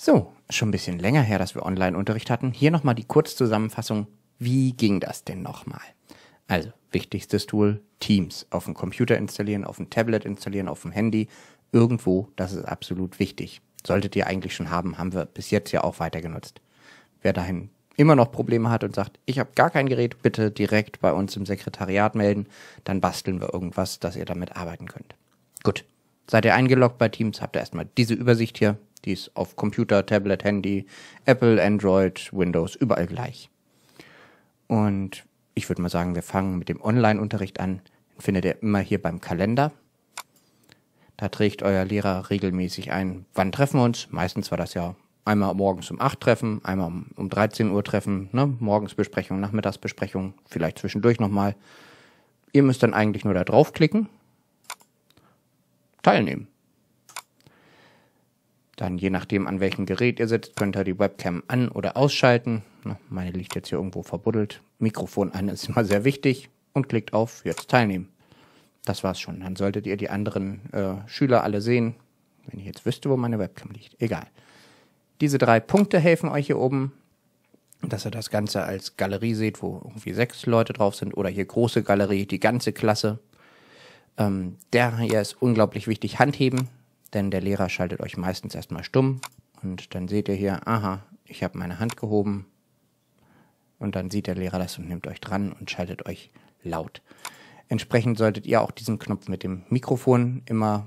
So, schon ein bisschen länger her, dass wir Online-Unterricht hatten. Hier nochmal die Kurzzusammenfassung. Wie ging das denn nochmal? Also, wichtigstes Tool, Teams. Auf dem Computer installieren, auf dem Tablet installieren, auf dem Handy. Irgendwo, das ist absolut wichtig. Solltet ihr eigentlich schon haben, haben wir bis jetzt ja auch weiter genutzt. Wer dahin immer noch Probleme hat und sagt, ich habe gar kein Gerät, bitte direkt bei uns im Sekretariat melden, dann basteln wir irgendwas, dass ihr damit arbeiten könnt. Gut, seid ihr eingeloggt bei Teams, habt ihr erstmal diese Übersicht hier, die ist auf Computer, Tablet, Handy, Apple, Android, Windows, überall gleich. Und ich würde mal sagen, wir fangen mit dem Online-Unterricht an. Den findet ihr immer hier beim Kalender. Da trägt euer Lehrer regelmäßig ein, wann treffen wir uns. Meistens war das ja einmal morgens um 8 treffen, einmal um 13 Uhr treffen, ne? Morgensbesprechung, Nachmittagsbesprechung, vielleicht zwischendurch nochmal. Ihr müsst dann eigentlich nur da draufklicken, teilnehmen. Dann je nachdem, an welchem Gerät ihr sitzt, könnt ihr die Webcam an- oder ausschalten. Meine liegt jetzt hier irgendwo verbuddelt. Mikrofon an ist immer sehr wichtig. Und klickt auf Jetzt teilnehmen. Das war's schon. Dann solltet ihr die anderen äh, Schüler alle sehen. Wenn ich jetzt wüsste, wo meine Webcam liegt. Egal. Diese drei Punkte helfen euch hier oben, dass ihr das Ganze als Galerie seht, wo irgendwie sechs Leute drauf sind. Oder hier große Galerie, die ganze Klasse. Ähm, der hier ist unglaublich wichtig. Handheben denn der Lehrer schaltet euch meistens erstmal stumm und dann seht ihr hier, aha, ich habe meine Hand gehoben und dann sieht der Lehrer das und nimmt euch dran und schaltet euch laut. Entsprechend solltet ihr auch diesen Knopf mit dem Mikrofon immer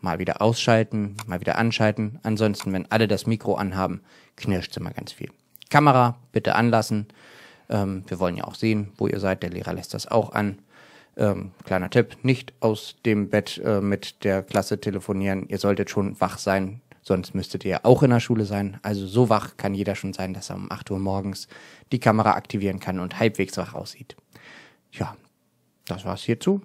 mal wieder ausschalten, mal wieder anschalten. Ansonsten, wenn alle das Mikro anhaben, knirscht es immer ganz viel. Kamera bitte anlassen. Ähm, wir wollen ja auch sehen, wo ihr seid. Der Lehrer lässt das auch an. Ähm, kleiner Tipp, nicht aus dem Bett äh, mit der Klasse telefonieren. Ihr solltet schon wach sein, sonst müsstet ihr auch in der Schule sein. Also so wach kann jeder schon sein, dass er um 8 Uhr morgens die Kamera aktivieren kann und halbwegs wach aussieht. Ja, das war's hierzu.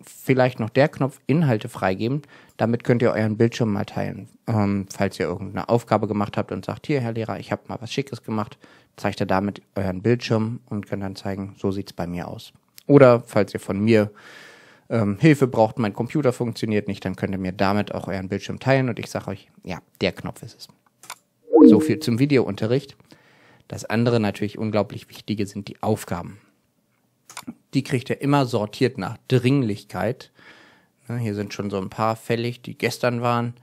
Vielleicht noch der Knopf Inhalte freigeben. Damit könnt ihr euren Bildschirm mal teilen. Ähm, falls ihr irgendeine Aufgabe gemacht habt und sagt, hier, Herr Lehrer, ich habe mal was Schickes gemacht, zeigt ihr damit euren Bildschirm und könnt dann zeigen, so sieht's bei mir aus. Oder falls ihr von mir ähm, Hilfe braucht, mein Computer funktioniert nicht, dann könnt ihr mir damit auch euren Bildschirm teilen und ich sage euch, ja, der Knopf ist es. So viel zum Videounterricht. Das andere natürlich unglaublich wichtige sind die Aufgaben. Die kriegt ihr immer sortiert nach Dringlichkeit. Ne, hier sind schon so ein paar fällig, die gestern waren.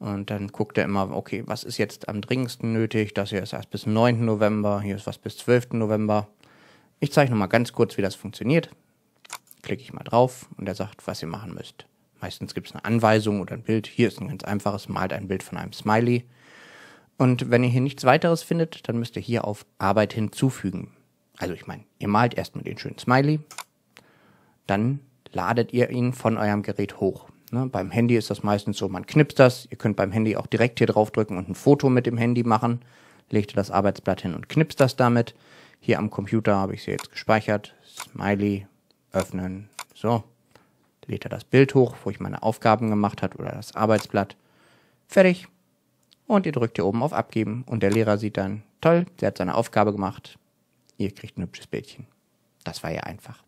Und dann guckt er immer, okay, was ist jetzt am dringendsten nötig? Das hier ist erst bis 9. November, hier ist was bis 12. November. Ich zeige nochmal ganz kurz, wie das funktioniert. Klicke ich mal drauf und er sagt, was ihr machen müsst. Meistens gibt es eine Anweisung oder ein Bild. Hier ist ein ganz einfaches, malt ein Bild von einem Smiley. Und wenn ihr hier nichts weiteres findet, dann müsst ihr hier auf Arbeit hinzufügen. Also ich meine, ihr malt erstmal den schönen Smiley, dann ladet ihr ihn von eurem Gerät hoch. Ne, beim Handy ist das meistens so, man knipst das. Ihr könnt beim Handy auch direkt hier draufdrücken und ein Foto mit dem Handy machen. Legt ihr das Arbeitsblatt hin und knipst das damit. Hier am Computer habe ich sie jetzt gespeichert. Smiley, öffnen. So. Lädt er das Bild hoch, wo ich meine Aufgaben gemacht habe oder das Arbeitsblatt. Fertig. Und ihr drückt hier oben auf Abgeben und der Lehrer sieht dann, toll, sie hat seine Aufgabe gemacht. Ihr kriegt ein hübsches Bildchen. Das war ja einfach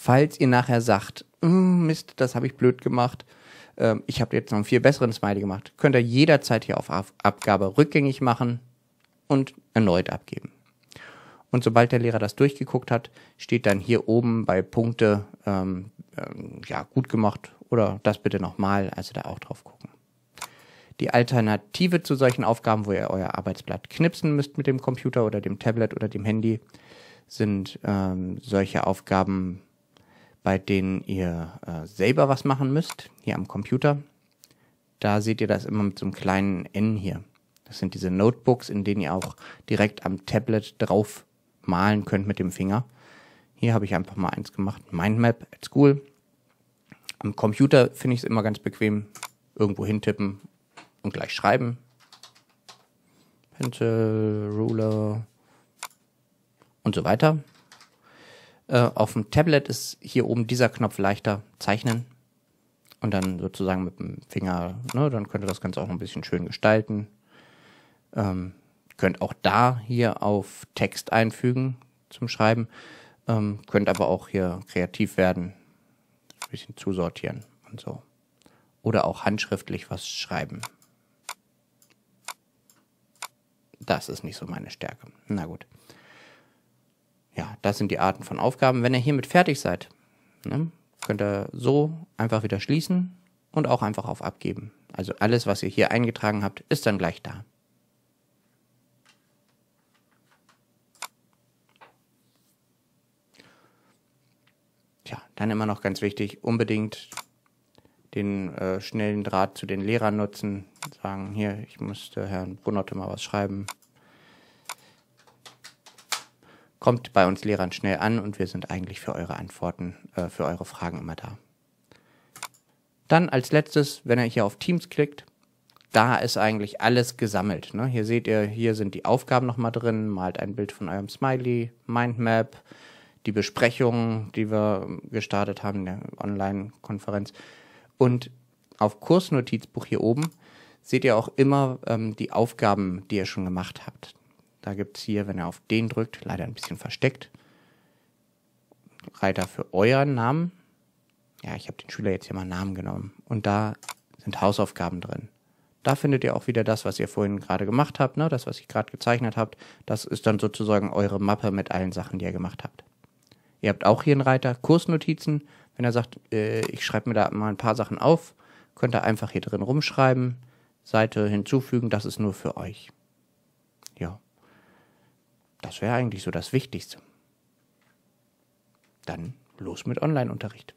falls ihr nachher sagt, mm, Mist, das habe ich blöd gemacht, ähm, ich habe jetzt noch einen viel besseren Smiley gemacht, könnt ihr jederzeit hier auf Abgabe rückgängig machen und erneut abgeben. Und sobald der Lehrer das durchgeguckt hat, steht dann hier oben bei Punkte, ähm, ähm, ja, gut gemacht oder das bitte nochmal, also da auch drauf gucken. Die Alternative zu solchen Aufgaben, wo ihr euer Arbeitsblatt knipsen müsst mit dem Computer oder dem Tablet oder dem Handy, sind ähm, solche Aufgaben bei denen ihr äh, selber was machen müsst, hier am Computer. Da seht ihr das immer mit so einem kleinen N hier. Das sind diese Notebooks, in denen ihr auch direkt am Tablet drauf malen könnt mit dem Finger. Hier habe ich einfach mal eins gemacht, Mindmap at School. Am Computer finde ich es immer ganz bequem, irgendwo hintippen und gleich schreiben. Pencil, Ruler und so weiter. Äh, auf dem Tablet ist hier oben dieser Knopf leichter zeichnen und dann sozusagen mit dem Finger, ne, dann könnt ihr das Ganze auch noch ein bisschen schön gestalten. Ähm, könnt auch da hier auf Text einfügen zum Schreiben, ähm, könnt aber auch hier kreativ werden, ein bisschen zusortieren und so. Oder auch handschriftlich was schreiben. Das ist nicht so meine Stärke. Na gut. Das sind die Arten von Aufgaben. Wenn ihr hiermit fertig seid, ne, könnt ihr so einfach wieder schließen und auch einfach auf Abgeben. Also alles, was ihr hier eingetragen habt, ist dann gleich da. Tja, dann immer noch ganz wichtig, unbedingt den äh, schnellen Draht zu den Lehrern nutzen, sagen, hier, ich musste Herrn Brunotte mal was schreiben. Kommt bei uns Lehrern schnell an und wir sind eigentlich für eure Antworten, äh, für eure Fragen immer da. Dann als letztes, wenn ihr hier auf Teams klickt, da ist eigentlich alles gesammelt. Ne? Hier seht ihr, hier sind die Aufgaben nochmal drin, malt ein Bild von eurem Smiley, Mindmap, die Besprechungen, die wir ähm, gestartet haben, der Online-Konferenz. Und auf Kursnotizbuch hier oben seht ihr auch immer ähm, die Aufgaben, die ihr schon gemacht habt. Da gibt es hier, wenn ihr auf den drückt, leider ein bisschen versteckt, Reiter für euren Namen. Ja, ich habe den Schüler jetzt hier mal Namen genommen. Und da sind Hausaufgaben drin. Da findet ihr auch wieder das, was ihr vorhin gerade gemacht habt, ne? das, was ich gerade gezeichnet habt. Das ist dann sozusagen eure Mappe mit allen Sachen, die ihr gemacht habt. Ihr habt auch hier einen Reiter Kursnotizen. Wenn er sagt, äh, ich schreibe mir da mal ein paar Sachen auf, könnt ihr einfach hier drin rumschreiben, Seite hinzufügen, das ist nur für euch. Das wäre eigentlich so das Wichtigste. Dann los mit Online-Unterricht.